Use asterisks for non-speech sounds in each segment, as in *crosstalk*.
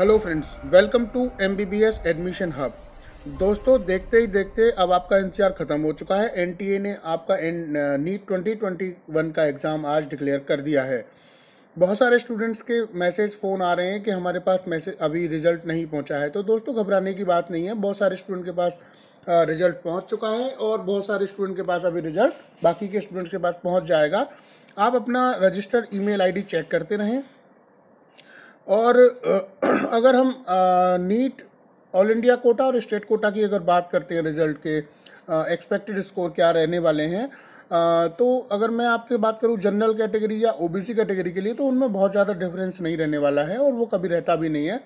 hello friends welcome to M admission hub दोस्तों देखते ही देखते अब आपका एन ख़त्म हो चुका है एन ने आपका एन नीट ट्वेंटी ट्वेंटी वन का एग्ज़ाम आज डिक्लेयर कर दिया है बहुत सारे स्टूडेंट्स के मैसेज फ़ोन आ रहे हैं कि हमारे पास मैसेज अभी रिज़ल्ट नहीं पहुंचा है तो दोस्तों घबराने की बात नहीं है बहुत सारे स्टूडेंट के पास रिज़ल्ट पहुँच चुका है और बहुत सारे स्टूडेंट के पास अभी रिज़ल्ट बाकी के स्टूडेंट्स के पास पहुँच जाएगा आप अपना रजिस्टर्ड ई मेल चेक करते रहें और *clears throat* अगर हम नीट ऑल इंडिया कोटा और स्टेट कोटा की अगर बात करते हैं रिजल्ट के एक्सपेक्टेड स्कोर क्या रहने वाले हैं तो अगर मैं आपके बात करूं जनरल कैटेगरी या ओबीसी कैटेगरी के लिए तो उनमें बहुत ज़्यादा डिफरेंस नहीं रहने वाला है और वो कभी रहता भी नहीं है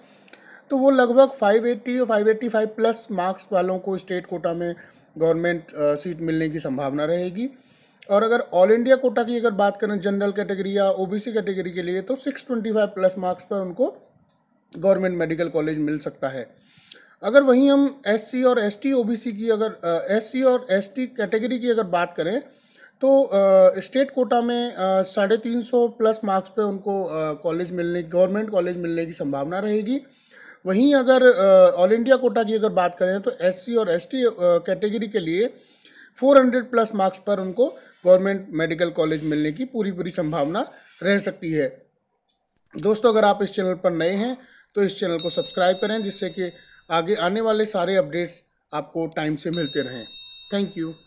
तो वो लगभग 580 और फाइव प्लस मार्क्स वालों को स्टेट कोटा में गवर्नमेंट सीट मिलने की संभावना रहेगी और अगर ऑल इंडिया कोटा की अगर बात करें जनरल कैटेगरी या ओबीसी कैटेगरी के लिए तो 625 प्लस मार्क्स पर उनको गवर्नमेंट मेडिकल कॉलेज मिल सकता है अगर वहीं हम एस और एस टी की अगर एस और एस कैटेगरी की अगर बात करें तो स्टेट कोटा में साढ़े तीन सौ प्लस मार्क्स पे उनको कॉलेज मिलने गवर्नमेंट कॉलेज मिलने की संभावना रहेगी वहीं अगर ऑल इंडिया कोटा की अगर बात करें तो एस और एस कैटेगरी के लिए 400 प्लस मार्क्स पर उनको गवर्नमेंट मेडिकल कॉलेज मिलने की पूरी पूरी संभावना रह सकती है दोस्तों अगर आप इस चैनल पर नए हैं तो इस चैनल को सब्सक्राइब करें जिससे कि आगे आने वाले सारे अपडेट्स आपको टाइम से मिलते रहें थैंक यू